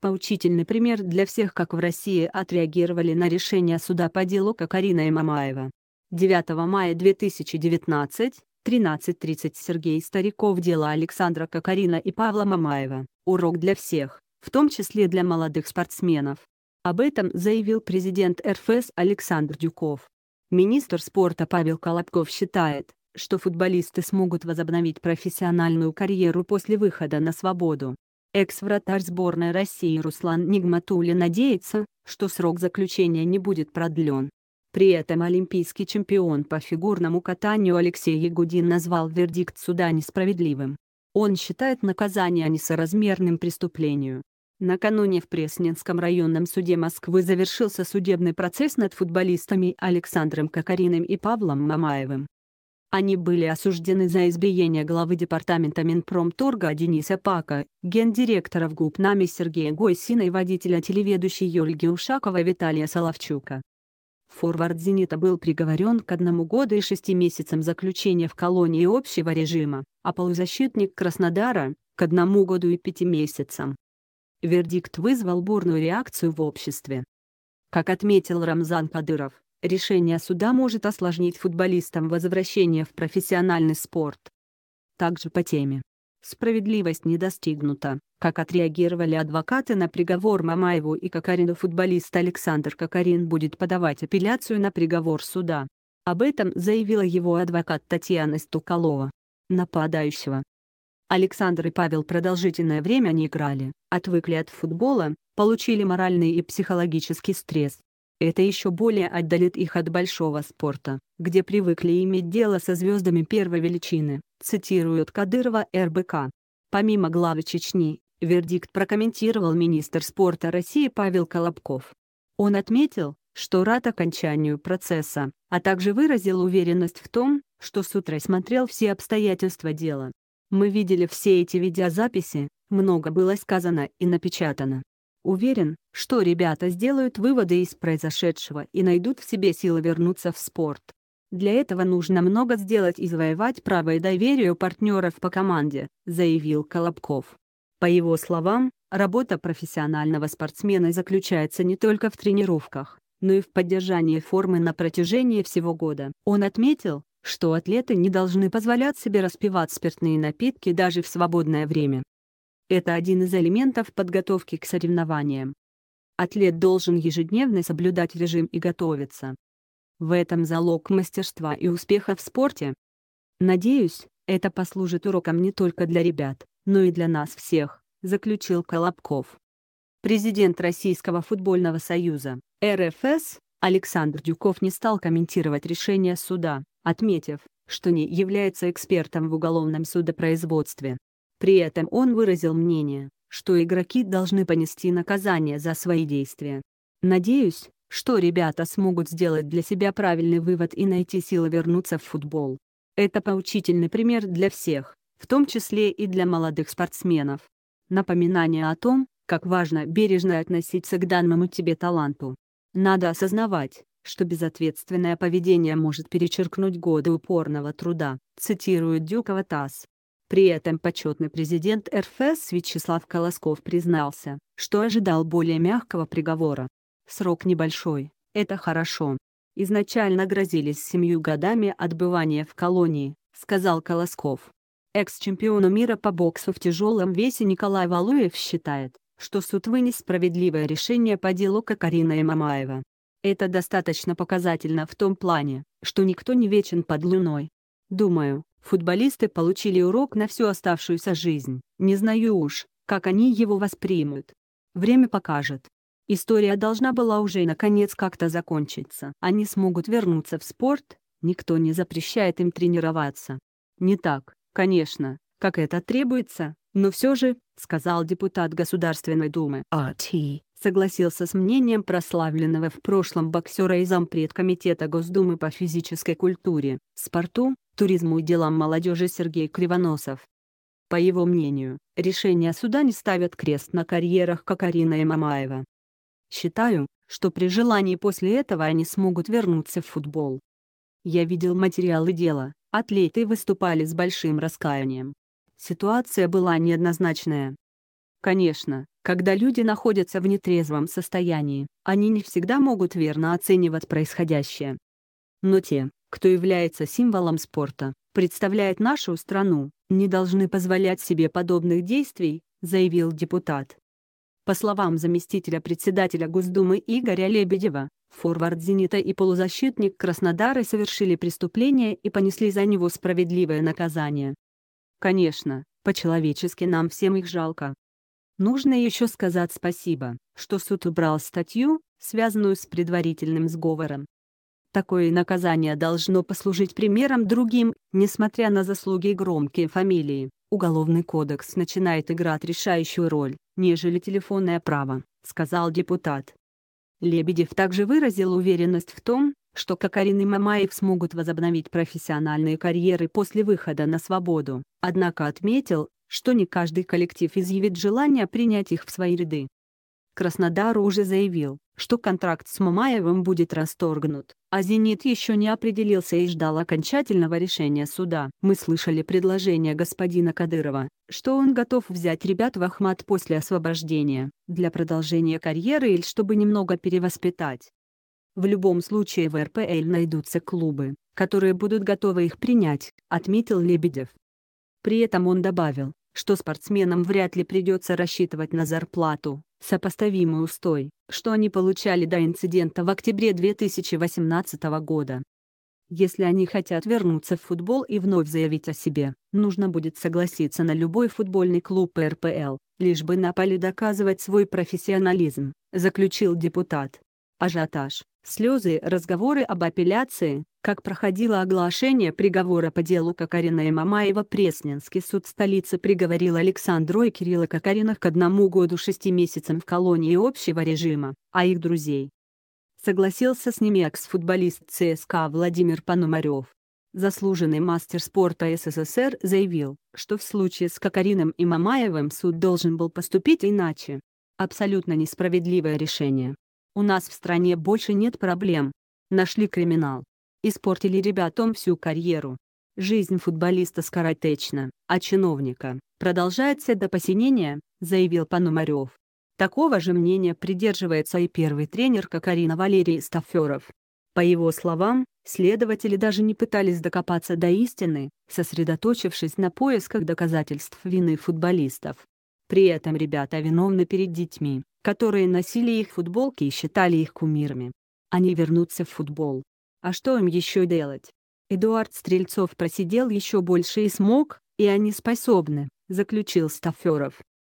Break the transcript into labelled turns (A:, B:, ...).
A: Поучительный пример для всех, как в России отреагировали на решение суда по делу Кокарина и Мамаева. 9 мая 2019, 13.30 Сергей Стариков дело Александра Кокарина и Павла Мамаева. Урок для всех, в том числе для молодых спортсменов. Об этом заявил президент РФС Александр Дюков. Министр спорта Павел Колобков считает, что футболисты смогут возобновить профессиональную карьеру после выхода на свободу. Экс-вратарь сборной России Руслан Нигматули надеется, что срок заключения не будет продлен. При этом олимпийский чемпион по фигурному катанию Алексей Ягудин назвал вердикт суда несправедливым. Он считает наказание несоразмерным преступлению. Накануне в Пресненском районном суде Москвы завершился судебный процесс над футболистами Александром Кокориным и Павлом Мамаевым. Они были осуждены за избиение главы департамента Минпромторга Дениса Пака, гендиректора в ГУП Нами Сергея Гойсина и водителя телеведущей Ольги Ушакова Виталия Соловчука. Форвард «Зенита» был приговорен к одному году и шести месяцам заключения в колонии общего режима, а полузащитник Краснодара – к одному году и пяти месяцам. Вердикт вызвал бурную реакцию в обществе. Как отметил Рамзан Кадыров, решение суда может осложнить футболистам возвращение в профессиональный спорт. Также по теме. Справедливость не достигнута, как отреагировали адвокаты на приговор Мамаеву и Кокарину футболист Александр Кокарин будет подавать апелляцию на приговор суда. Об этом заявила его адвокат Татьяна Стукалова. Нападающего. Александр и Павел продолжительное время не играли, отвыкли от футбола, получили моральный и психологический стресс. Это еще более отдалит их от большого спорта, где привыкли иметь дело со звездами первой величины, цитируют Кадырова РБК. Помимо главы Чечни, вердикт прокомментировал министр спорта России Павел Колобков. Он отметил, что рад окончанию процесса, а также выразил уверенность в том, что суд рассмотрел все обстоятельства дела. Мы видели все эти видеозаписи, много было сказано и напечатано. Уверен, что ребята сделают выводы из произошедшего и найдут в себе силы вернуться в спорт. Для этого нужно много сделать и завоевать право и доверие у партнеров по команде, заявил Колобков. По его словам, работа профессионального спортсмена заключается не только в тренировках, но и в поддержании формы на протяжении всего года. Он отметил, что атлеты не должны позволять себе распивать спиртные напитки даже в свободное время. Это один из элементов подготовки к соревнованиям. Атлет должен ежедневно соблюдать режим и готовиться. В этом залог мастерства и успеха в спорте. Надеюсь, это послужит уроком не только для ребят, но и для нас всех, заключил Колобков. Президент Российского футбольного союза, РФС, Александр Дюков не стал комментировать решение суда, отметив, что не является экспертом в уголовном судопроизводстве. При этом он выразил мнение, что игроки должны понести наказание за свои действия. Надеюсь, что ребята смогут сделать для себя правильный вывод и найти силы вернуться в футбол. Это поучительный пример для всех, в том числе и для молодых спортсменов. Напоминание о том, как важно бережно относиться к данному тебе таланту. Надо осознавать, что безответственное поведение может перечеркнуть годы упорного труда, цитирует Дюкова ТАСС. При этом почетный президент РФС Вячеслав Колосков признался, что ожидал более мягкого приговора. Срок небольшой, это хорошо. Изначально грозились семью годами отбывания в колонии, сказал Колосков. Экс-чемпиону мира по боксу в тяжелом весе Николай Валуев считает, что суд вынес справедливое решение по делу Кокарина и Мамаева. Это достаточно показательно в том плане, что никто не вечен под луной. Думаю, Футболисты получили урок на всю оставшуюся жизнь. Не знаю уж, как они его воспримут. Время покажет. История должна была уже наконец как-то закончиться. Они смогут вернуться в спорт, никто не запрещает им тренироваться. Не так, конечно, как это требуется, но все же, сказал депутат Государственной Думы А.Т согласился с мнением прославленного в прошлом боксера и зампред Комитета Госдумы по физической культуре, спорту, туризму и делам молодежи Сергей Кривоносов. По его мнению, решения суда не ставят крест на карьерах как Арина и Мамаева. Считаю, что при желании после этого они смогут вернуться в футбол. Я видел материалы дела, атлеты выступали с большим раскаянием. Ситуация была неоднозначная. Конечно, когда люди находятся в нетрезвом состоянии, они не всегда могут верно оценивать происходящее. Но те, кто является символом спорта, представляет нашу страну, не должны позволять себе подобных действий, заявил депутат. По словам заместителя председателя Госдумы Игоря Лебедева, форвард «Зенита» и полузащитник Краснодара совершили преступление и понесли за него справедливое наказание. Конечно, по-человечески нам всем их жалко, Нужно еще сказать спасибо, что суд убрал статью, связанную с предварительным сговором. Такое наказание должно послужить примером другим, несмотря на заслуги и громкие фамилии. Уголовный кодекс начинает играть решающую роль, нежели телефонное право, сказал депутат. Лебедев также выразил уверенность в том, что Кокарин и Мамаев смогут возобновить профессиональные карьеры после выхода на свободу, однако отметил, что не каждый коллектив изъявит желание принять их в свои ряды. Краснодар уже заявил, что контракт с Мамаевым будет расторгнут, а «Зенит» еще не определился и ждал окончательного решения суда. Мы слышали предложение господина Кадырова, что он готов взять ребят в Ахмат после освобождения, для продолжения карьеры или чтобы немного перевоспитать. В любом случае в РПЛ найдутся клубы, которые будут готовы их принять, отметил Лебедев. При этом он добавил, что спортсменам вряд ли придется рассчитывать на зарплату, сопоставимую с той, что они получали до инцидента в октябре 2018 года. Если они хотят вернуться в футбол и вновь заявить о себе, нужно будет согласиться на любой футбольный клуб РПЛ, лишь бы на поле доказывать свой профессионализм, заключил депутат. Ажиотаж, слезы и разговоры об апелляции, как проходило оглашение приговора по делу Кокарина и Мамаева Пресненский суд столицы приговорил Александру и Кирилла Кокаринах к одному году шести месяцам в колонии общего режима, а их друзей. Согласился с ними экс-футболист ЦСКА Владимир Пономарев. Заслуженный мастер спорта СССР заявил, что в случае с Кокарином и Мамаевым суд должен был поступить иначе. Абсолютно несправедливое решение. У нас в стране больше нет проблем. Нашли криминал, испортили ребятам всю карьеру. Жизнь футболиста скоротечна, а чиновника продолжается до посинения, заявил Пономарев. Такого же мнения придерживается и первый тренер Кокарина Валерий Стаферов. По его словам, следователи даже не пытались докопаться до истины, сосредоточившись на поисках доказательств вины футболистов. При этом ребята виновны перед детьми, которые носили их футболки и считали их кумирами. Они вернутся в футбол, а что им еще делать? Эдуард Стрельцов просидел еще больше и смог, и они способны, заключил Стаферов.